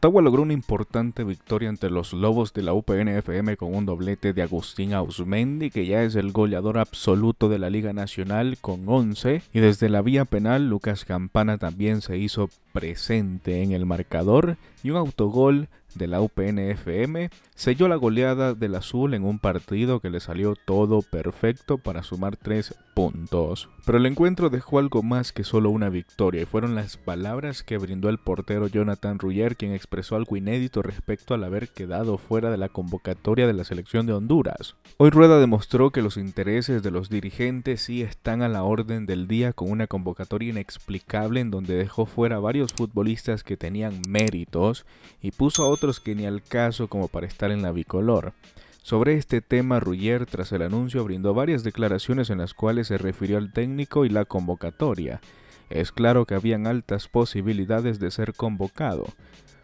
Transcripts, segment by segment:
Ottawa logró una importante victoria ante los Lobos de la UPNFM con un doblete de Agustín Ausmendi, que ya es el goleador absoluto de la Liga Nacional con 11, y desde la vía penal Lucas Campana también se hizo presente en el marcador y un autogol de la UPNFM selló la goleada del azul en un partido que le salió todo perfecto para sumar 3 puntos. Pero el encuentro dejó algo más que solo una victoria y fueron las palabras que brindó el portero Jonathan Ruyer quien expresó algo inédito respecto al haber quedado fuera de la convocatoria de la selección de Honduras. Hoy Rueda demostró que los intereses de los dirigentes sí están a la orden del día con una convocatoria inexplicable en donde dejó fuera varios futbolistas que tenían méritos y puso a que ni al caso como para estar en la bicolor. Sobre este tema, Ruller, tras el anuncio, brindó varias declaraciones en las cuales se refirió al técnico y la convocatoria. Es claro que habían altas posibilidades de ser convocado,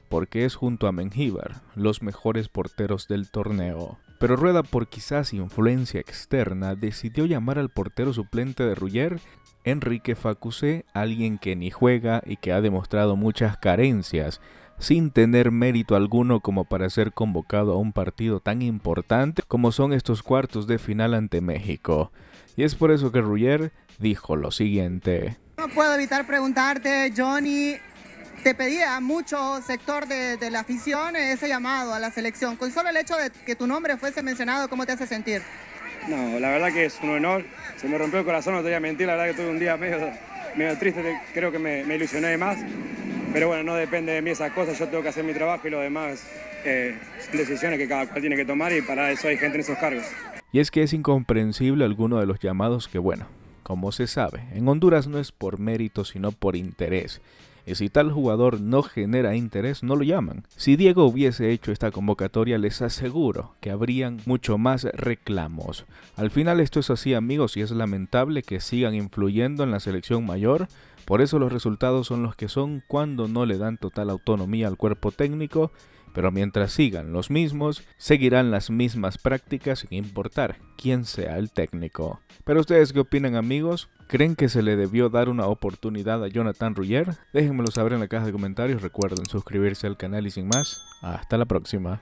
porque es junto a Mengíbar, los mejores porteros del torneo. Pero Rueda, por quizás influencia externa, decidió llamar al portero suplente de Ruller, Enrique Facusé, alguien que ni juega y que ha demostrado muchas carencias, sin tener mérito alguno como para ser convocado a un partido tan importante como son estos cuartos de final ante México. Y es por eso que Ruller dijo lo siguiente. No puedo evitar preguntarte, Johnny, te pedía mucho sector de, de, la afición ese llamado a la selección. Con solo el hecho de que tu nombre fuese mencionado, ¿cómo te hace sentir? No, la verdad que es un honor. Se me rompió el corazón, no te voy a mentir, la verdad que tuve un día medio, medio triste, creo que me, me ilusioné más. Pero bueno, no depende de mí esas cosas, yo tengo que hacer mi trabajo y lo demás eh, decisiones que cada cual tiene que tomar y para eso hay gente en esos cargos. Y es que es incomprensible alguno de los llamados que, bueno, como se sabe, en Honduras no es por mérito sino por interés y si tal jugador no genera interés, no lo llaman. Si Diego hubiese hecho esta convocatoria, les aseguro que habrían mucho más reclamos. Al final esto es así amigos y es lamentable que sigan influyendo en la selección mayor. Por eso los resultados son los que son cuando no le dan total autonomía al cuerpo técnico pero mientras sigan los mismos, seguirán las mismas prácticas sin importar quién sea el técnico. Pero ustedes qué opinan amigos? ¿Creen que se le debió dar una oportunidad a Jonathan Ruggier? Déjenmelo saber en la caja de comentarios, recuerden suscribirse al canal y sin más, hasta la próxima.